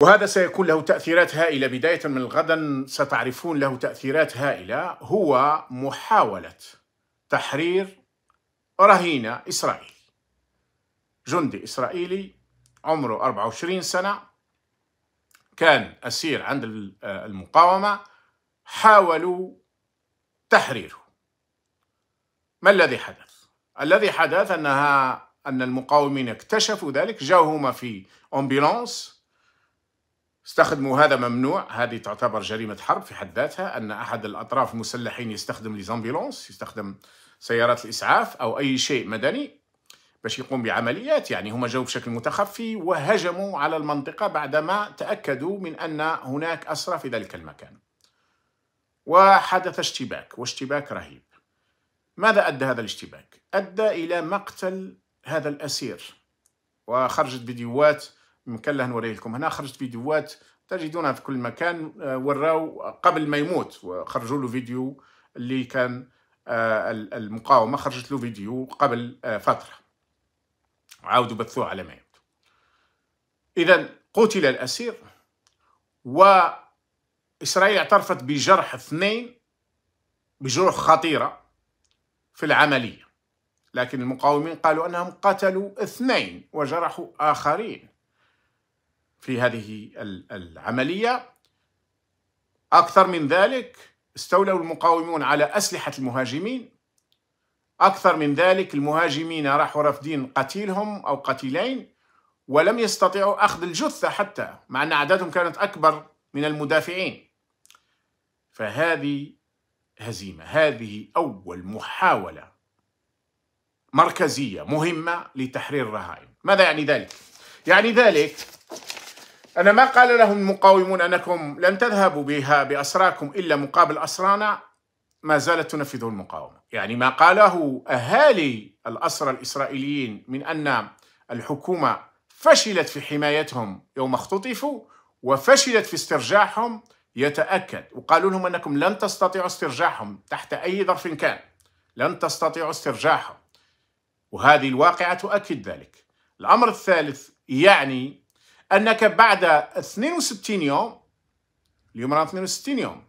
وهذا سيكون له تأثيرات هائلة بداية من غدا ستعرفون له تأثيرات هائلة هو محاولة تحرير رهينة إسرائيل جندي إسرائيلي عمره 24 سنة كان أسير عند المقاومة حاولوا تحريره ما الذي حدث؟ الذي حدث أنها أن المقاومين اكتشفوا ذلك جاءوا هما في أمبيلانس استخدموا هذا ممنوع هذه تعتبر جريمة حرب في حد ذاتها أن أحد الأطراف المسلحين يستخدم ليزامبيلونس يستخدم سيارات الإسعاف أو أي شيء مدني باش يقوم بعمليات يعني هم جاوا بشكل متخفي وهجموا على المنطقة بعدما تأكدوا من أن هناك أسرى في ذلك المكان وحدث اشتباك واشتباك رهيب ماذا أدى هذا الاشتباك؟ أدى إلى مقتل هذا الأسير وخرجت فيديوهات المكان اللي نوريه لكم هنا خرجت فيديوهات تجدونها في كل مكان آه، وراو قبل ما يموت وخرجوا له فيديو اللي كان آه، المقاومة خرجت له فيديو قبل آه، فترة وعاودوا بثوه على ما يبدو إذا قتل الأسير وإسرائيل اعترفت بجرح اثنين بجروح خطيرة في العملية لكن المقاومين قالوا أنهم قتلوا اثنين وجرحوا آخرين في هذه العملية أكثر من ذلك استولوا المقاومون على أسلحة المهاجمين أكثر من ذلك المهاجمين راحوا رافدين قتيلهم أو قتيلين ولم يستطيعوا أخذ الجثة حتى مع أن أعدادهم كانت أكبر من المدافعين فهذه هزيمة هذه أول محاولة مركزية مهمة لتحرير الرهائن ماذا يعني ذلك؟ يعني ذلك أنا ما قال لهم المقاومون أنكم لن تذهبوا بها بأسراكم إلا مقابل أسرانا ما زالت تنفذه المقاومة يعني ما قاله أهالي الأسرى الإسرائيليين من أن الحكومة فشلت في حمايتهم يوم اختطفوا وفشلت في استرجاعهم يتأكد وقالوا لهم أنكم لن تستطيعوا استرجاعهم تحت أي ظرف كان لن تستطيعوا استرجاعهم وهذه الواقعة تؤكد ذلك الأمر الثالث يعني انك بعد 62 يوم اليوم رانا 62 يوم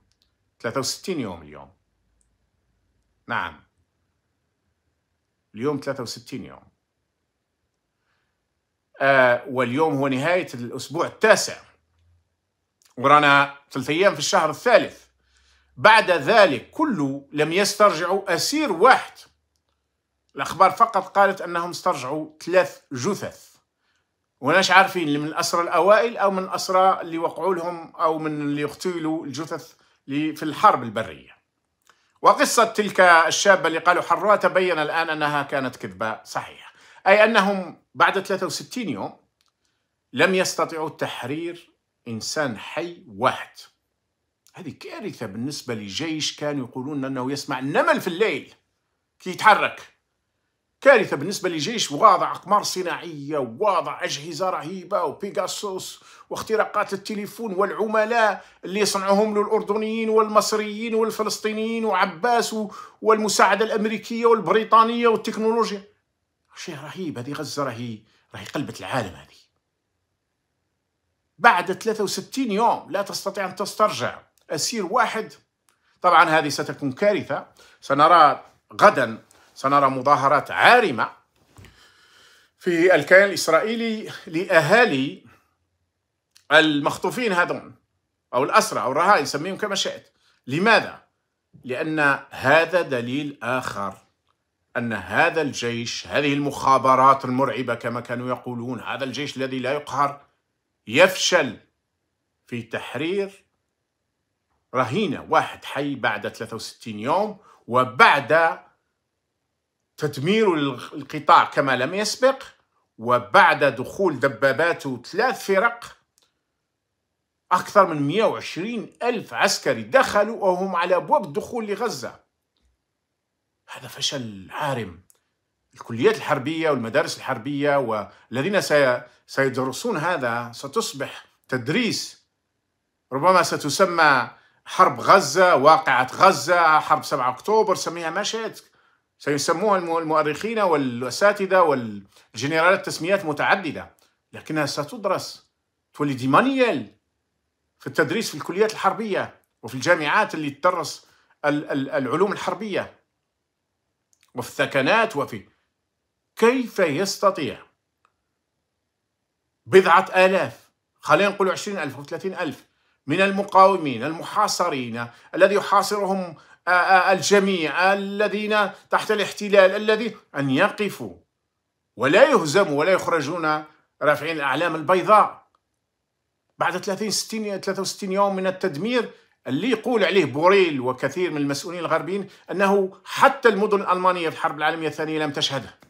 63 يوم اليوم نعم اليوم 63 يوم آه واليوم هو نهاية الأسبوع التاسع ورانا ثلاث أيام في الشهر الثالث بعد ذلك كله لم يسترجعوا أسير واحد الأخبار فقط قالت أنهم استرجعوا ثلاث جثث وناش عارفين اللي من الاسرى الاوائل او من الاسرى اللي وقعوا لهم او من اللي اغتيلوا الجثث في الحرب البريه. وقصه تلك الشابه اللي قالوا حرها تبين الان انها كانت كذبه صحيحه، اي انهم بعد 63 يوم لم يستطيعوا تحرير انسان حي واحد. هذه كارثه بالنسبه لجيش كانوا يقولون انه يسمع النمل في الليل كي يتحرك. كارثه بالنسبه للجيش وضع اقمار صناعيه ووضع اجهزه رهيبه وبيغاسوس واختراقات التليفون والعملاء اللي صنعوهم للأردنيين الاردنيين والمصريين والفلسطينيين وعباس والمساعده الامريكيه والبريطانيه والتكنولوجيا شيء رهيب هذه غزه راهي راهي قلبت العالم هذه بعد 63 يوم لا تستطيع ان تسترجع اسير واحد طبعا هذه ستكون كارثه سنرى غدا سنرى مظاهرات عارمة في الكيان الإسرائيلي لأهالي المخطوفين هذون أو الأسرى أو الرهائن سميهم كما شئت لماذا؟ لأن هذا دليل آخر أن هذا الجيش هذه المخابرات المرعبة كما كانوا يقولون هذا الجيش الذي لا يقهر يفشل في تحرير رهينة واحد حي بعد 63 يوم وبعد تدمير القطاع كما لم يسبق وبعد دخول دبابات ثلاث فرق أكثر من 120 ألف عسكري دخلوا وهم على أبواب الدخول لغزة هذا فشل عارم الكليات الحربية والمدارس الحربية والذين سيدرسون هذا ستصبح تدريس ربما ستسمى حرب غزة واقعة غزة حرب 7 أكتوبر سميها ما شئت سيسموها المؤرخين والأساتذة والجنرالات تسميات متعددة لكنها ستدرس تولي دي مانيال في التدريس في الكليات الحربية وفي الجامعات اللي تدرس العلوم الحربية وفي الثكنات وفي كيف يستطيع بضعة آلاف خلينا نقول عشرين ألف أو ثلاثين ألف من المقاومين المحاصرين الذي يحاصرهم الجميع الذين تحت الاحتلال الذي أن يقفوا ولا يهزموا ولا يخرجون رافعين الأعلام البيضاء بعد 30 60 63 يوم من التدمير اللي يقول عليه بوريل وكثير من المسؤولين الغربيين أنه حتى المدن الألمانية في الحرب العالمية الثانية لم تشهده